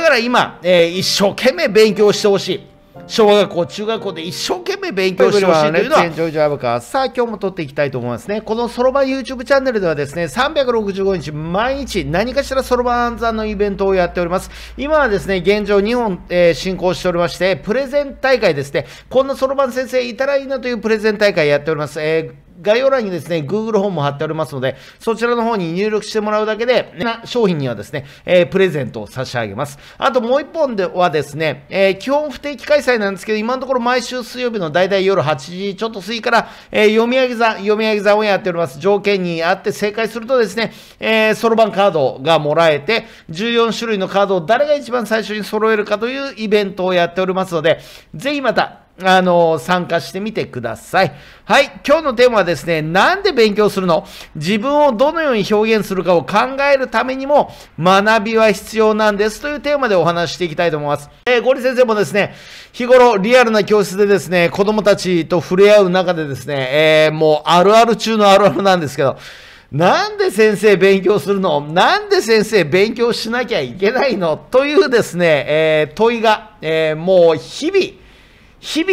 だから今、えー、一生懸命勉強してほしい。小学校、中学校で一生懸命勉強してほしいというのは。ジブさあ、今日も撮っていきたいと思いますね。このそろばん YouTube チャンネルではですね、365日毎日何かしらそろばん算のイベントをやっております。今はですね、現状2本、えー、進行しておりまして、プレゼン大会ですね、こんなそろばん先生いたらいいなというプレゼン大会やっております。えー概要欄にですね、Google 本も貼っておりますので、そちらの方に入力してもらうだけで、な商品にはですね、えー、プレゼントを差し上げます。あともう一本ではですね、えー、基本不定期開催なんですけど、今のところ毎週水曜日のだいたい夜8時ちょっと過ぎから、えー、読み上げ座、読み上げ座をやっております。条件にあって正解するとですね、えー、そろばんカードがもらえて、14種類のカードを誰が一番最初に揃えるかというイベントをやっておりますので、ぜひまた、あの、参加してみてください。はい。今日のテーマはですね、なんで勉強するの自分をどのように表現するかを考えるためにも学びは必要なんですというテーマでお話していきたいと思います。えー、ゴリ先生もですね、日頃リアルな教室でですね、子供たちと触れ合う中でですね、えー、もうあるある中のあるあるなんですけど、なんで先生勉強するのなんで先生勉強しなきゃいけないのというですね、えー、問いが、えー、もう日々、日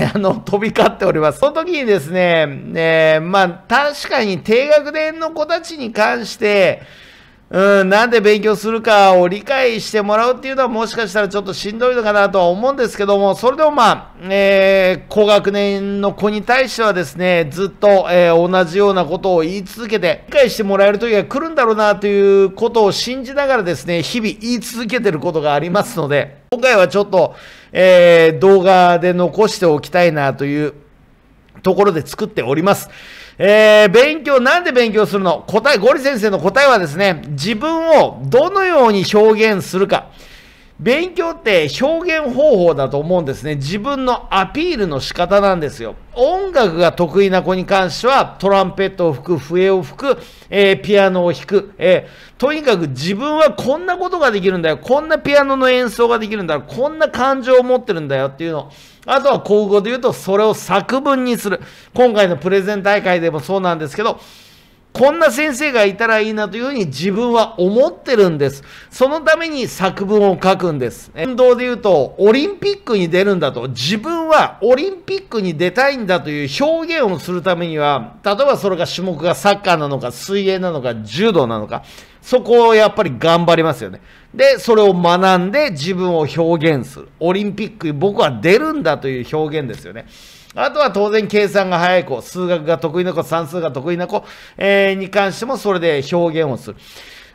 々、あの、飛び交っております。その時にですね、えー、まあ、確かに低学年の子たちに関して、うん、なんで勉強するかを理解してもらうっていうのはもしかしたらちょっとしんどいのかなとは思うんですけども、それでもまあ、えー、高学年の子に対してはですね、ずっと、えー、同じようなことを言い続けて、理解してもらえる時が来るんだろうなということを信じながらですね、日々言い続けてることがありますので、今回はちょっと、えー、動画で残しておきたいなというところで作っております。えー、勉強、なんで勉強するの答え、ゴリ先生の答えはですね、自分をどのように表現するか。勉強って表現方法だと思うんですね。自分のアピールの仕方なんですよ。音楽が得意な子に関しては、トランペットを吹く、笛を吹く、えー、ピアノを弾く、えー、とにかく自分はこんなことができるんだよ。こんなピアノの演奏ができるんだよ。こんな感情を持ってるんだよっていうの。あとは口語で言うと、それを作文にする。今回のプレゼン大会でもそうなんですけど、こんな先生がいたらいいなというふうに自分は思ってるんです。そのために作文を書くんです。運動で言うと、オリンピックに出るんだと、自分はオリンピックに出たいんだという表現をするためには、例えばそれが種目がサッカーなのか、水泳なのか、柔道なのか、そこをやっぱり頑張りますよね。で、それを学んで自分を表現する。オリンピックに僕は出るんだという表現ですよね。あとは当然計算が早い子、数学が得意な子、算数が得意な子、えー、に関してもそれで表現をする。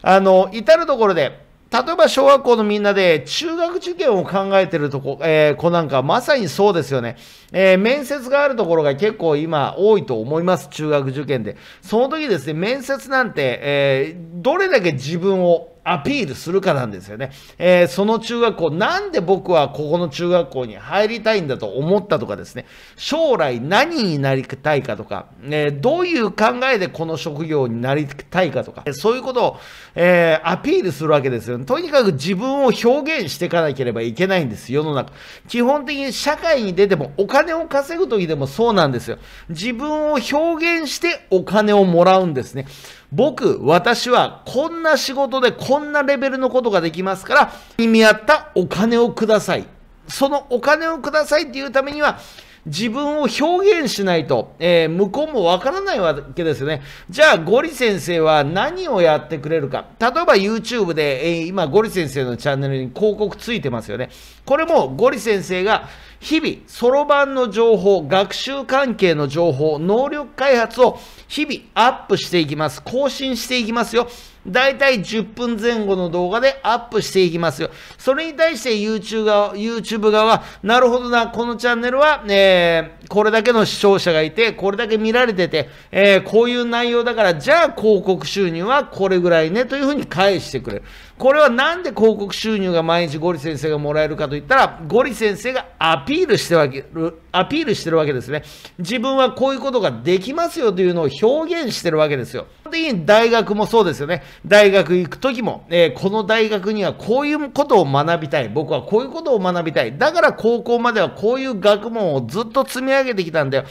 あの、至るところで、例えば小学校のみんなで中学受験を考えてるとこ、えー、子なんかまさにそうですよね、えー、面接があるところが結構今多いと思います、中学受験で。その時ですね、面接なんて、えー、どれだけ自分をアピールするかなんですよね、えー、その中学校なんで僕はここの中学校に入りたいんだと思ったとかですね将来何になりたいかとか、えー、どういう考えでこの職業になりたいかとかそういうことを、えー、アピールするわけですよ、ね、とにかく自分を表現していかなければいけないんです世の中基本的に社会に出てもお金を稼ぐ時でもそうなんですよ自分を表現してお金をもらうんですね僕、私はこんな仕事でこんなレベルのことができますから、に見合ったお金をください。そのお金をくださいっていうためには、自分を表現しないと、えー、向こうもわからないわけですよね。じゃあ、ゴリ先生は何をやってくれるか。例えば YouTube で、えー、今、ゴリ先生のチャンネルに広告ついてますよね。これもゴリ先生が日々、そろばんの情報、学習関係の情報、能力開発を日々アップしていきます。更新していきますよ。だいたい10分前後の動画でアップしていきますよ。それに対して YouTube 側、YouTube 側、なるほどな、このチャンネルは、えー、これだけの視聴者がいて、これだけ見られてて、えー、こういう内容だから、じゃあ広告収入はこれぐらいね、というふうに返してくれる。これはなんで広告収入が毎日ゴリ先生がもらえるかといったら、ゴリ先生がアピールしてわけアピールしてるわけですね。自分はこういうことができますよというのを表現してるわけですよ。的に大学もそうですよね。大学行く時も、えー、この大学にはこういうことを学びたい。僕はこういうことを学びたい。だから高校まではこういう学問をずっと積み上げてきたんだよ。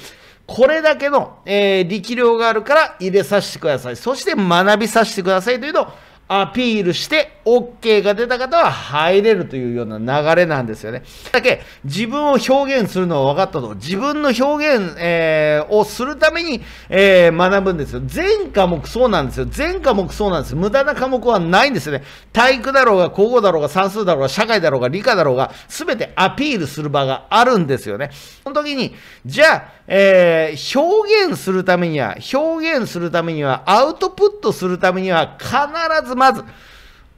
これだけの、えー、力量があるから入れさせてください。そして学びさせてくださいというのをアピールして OK が出た方は入れるというような流れなんですよね。だけ自分を表現するのは分かったと。自分の表現、えー、をするために、えー、学ぶんですよ。全科目そうなんですよ。全科目そうなんです。無駄な科目はないんですよね。体育だろうが、高校だろうが、算数だろうが、社会だろうが、理科だろうが、すべてアピールする場があるんですよね。その時に、じゃあ、えー、表現するためには、表現するためには、アウトプットするためには、必ずまず、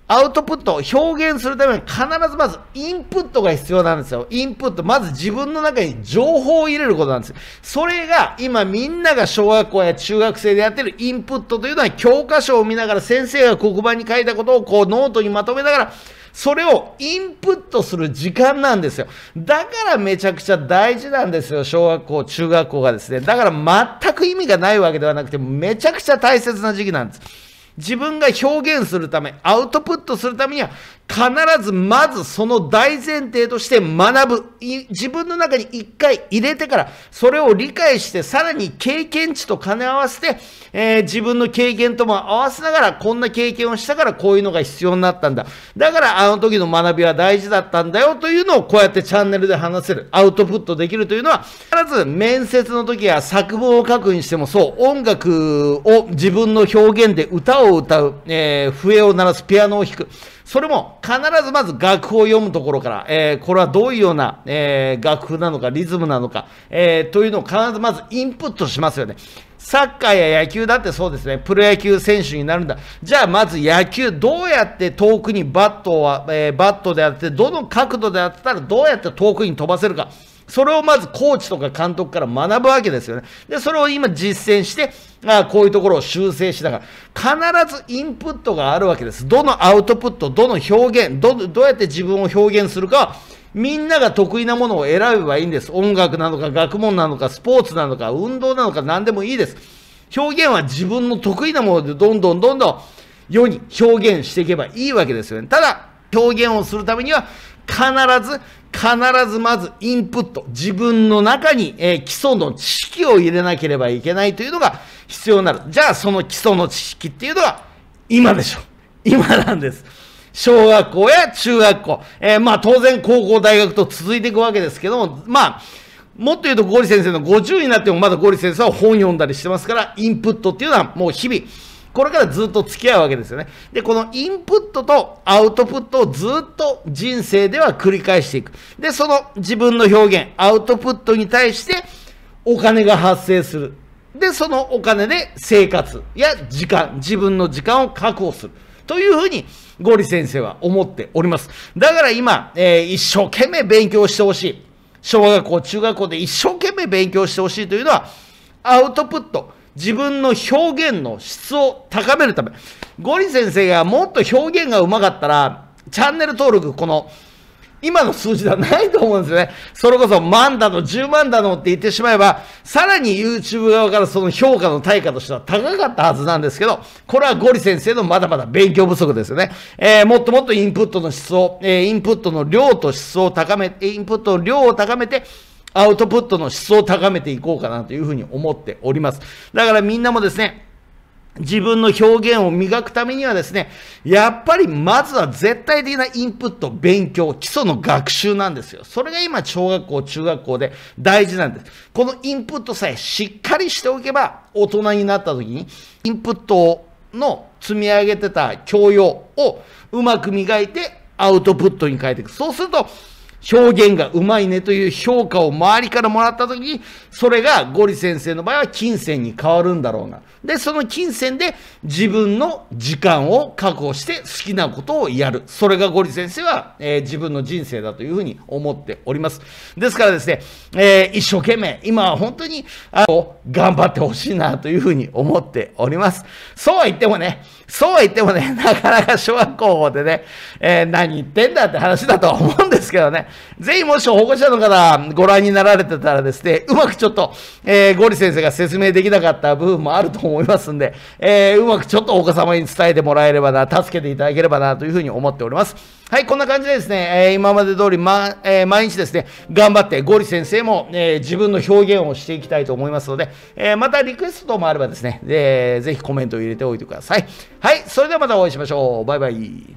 アウトプットを表現するために必ずまずインプットが必要なんですよ。インプット。まず自分の中に情報を入れることなんです。よ。それが今みんなが小学校や中学生でやってるインプットというのは教科書を見ながら先生が黒板に書いたことをこうノートにまとめながらそれをインプットする時間なんですよ。だからめちゃくちゃ大事なんですよ。小学校、中学校がですね。だから全く意味がないわけではなくてめちゃくちゃ大切な時期なんです。自分が表現するため、アウトプットするためには、必ずまずその大前提として学ぶ。自分の中に一回入れてから、それを理解して、さらに経験値と兼ね合わせて、えー、自分の経験とも合わせながら、こんな経験をしたからこういうのが必要になったんだ。だから、あの時の学びは大事だったんだよというのを、こうやってチャンネルで話せる、アウトプットできるというのは、必ず面接の時や作文を書くにしてもそう、音楽を自分の表現で歌をを歌う、えー、笛を鳴らす、ピアノを弾く。それも必ずまず楽譜を読むところから、えー、これはどういうような、えー、楽譜なのか、リズムなのか、えー、というのを必ずまずインプットしますよね。サッカーや野球だってそうですね。プロ野球選手になるんだ。じゃあまず野球、どうやって遠くにバットは、えー、バットであって、どの角度であってたらどうやって遠くに飛ばせるか。それをまずコーチとか監督から学ぶわけですよね。で、それを今実践して、あこういうところを修正しながら、必ずインプットがあるわけです。どのアウトプット、どの表現、ど、どうやって自分を表現するか、みんなが得意なものを選べばいいんです。音楽なのか、学問なのか、スポーツなのか、運動なのか、何でもいいです。表現は自分の得意なもので、どんどんどんどん世に表現していけばいいわけですよね。ただ、表現をするためには、必ず、必ずまずインプット、自分の中に、えー、基礎の知識を入れなければいけないというのが必要になる。じゃあその基礎の知識っていうのは今でしょ。今なんです。小学校や中学校、えー、まあ当然高校、大学と続いていくわけですけども、まあ、もっと言うとゴリ先生の50になってもまだゴリ先生は本読んだりしてますから、インプットっていうのはもう日々、これからずっと付き合うわけですよね。で、このインプットとアウトプットをずっと人生では繰り返していく。で、その自分の表現、アウトプットに対してお金が発生する。で、そのお金で生活や時間、自分の時間を確保する。というふうに、ゴリ先生は思っております。だから今、えー、一生懸命勉強してほしい。小学校、中学校で一生懸命勉強してほしいというのは、アウトプット。自分の表現の質を高めるためゴリ先生がもっと表現がうまかったらチャンネル登録この今の数字ではないと思うんですよね。それこそ万だの、10万だのって言ってしまえば、さらに YouTube 側からその評価の対価としては高かったはずなんですけど、これはゴリ先生のまだまだ勉強不足ですよね。えー、もっともっとインプットの質を、えー、インプットの量と質を高め、インプットの量を高めて、アウトプットの質を高めていこうかなというふうに思っております。だからみんなもですね、自分の表現を磨くためにはですね、やっぱりまずは絶対的なインプット、勉強、基礎の学習なんですよ。それが今、小学校、中学校で大事なんです。このインプットさえしっかりしておけば、大人になった時に、インプットの積み上げてた教養をうまく磨いて、アウトプットに変えていく。そうすると、表現がうまいねという評価を周りからもらった時に、それがゴリ先生の場合は金銭に変わるんだろうな。で、その金銭で自分の時間を確保して好きなことをやる。それがゴリ先生は、えー、自分の人生だというふうに思っております。ですからですね、えー、一生懸命、今は本当に、あの、頑張ってほしいなというふうに思っております。そうは言ってもね、そうは言ってもね、なかなか小学校でね、えー、何言ってんだって話だとは思うんですけどね。ぜひもし保護者の方、ご覧になられてたらですね、うまくちょっと、えー、ゴリ先生が説明できなかった部分もあると思いますんで、えー、うまくちょっとお子様に伝えてもらえればな、助けていただければな、というふうに思っております。はい、こんな感じでですね、えー、今まで通り、ま、えー、毎日ですね、頑張って、ゴリ先生も、えー、自分の表現をしていきたいと思いますので、えまたリクエストもあればですね、えー、ぜひコメントを入れておいてください。はい、それではまたお会いしましょう。バイバイ。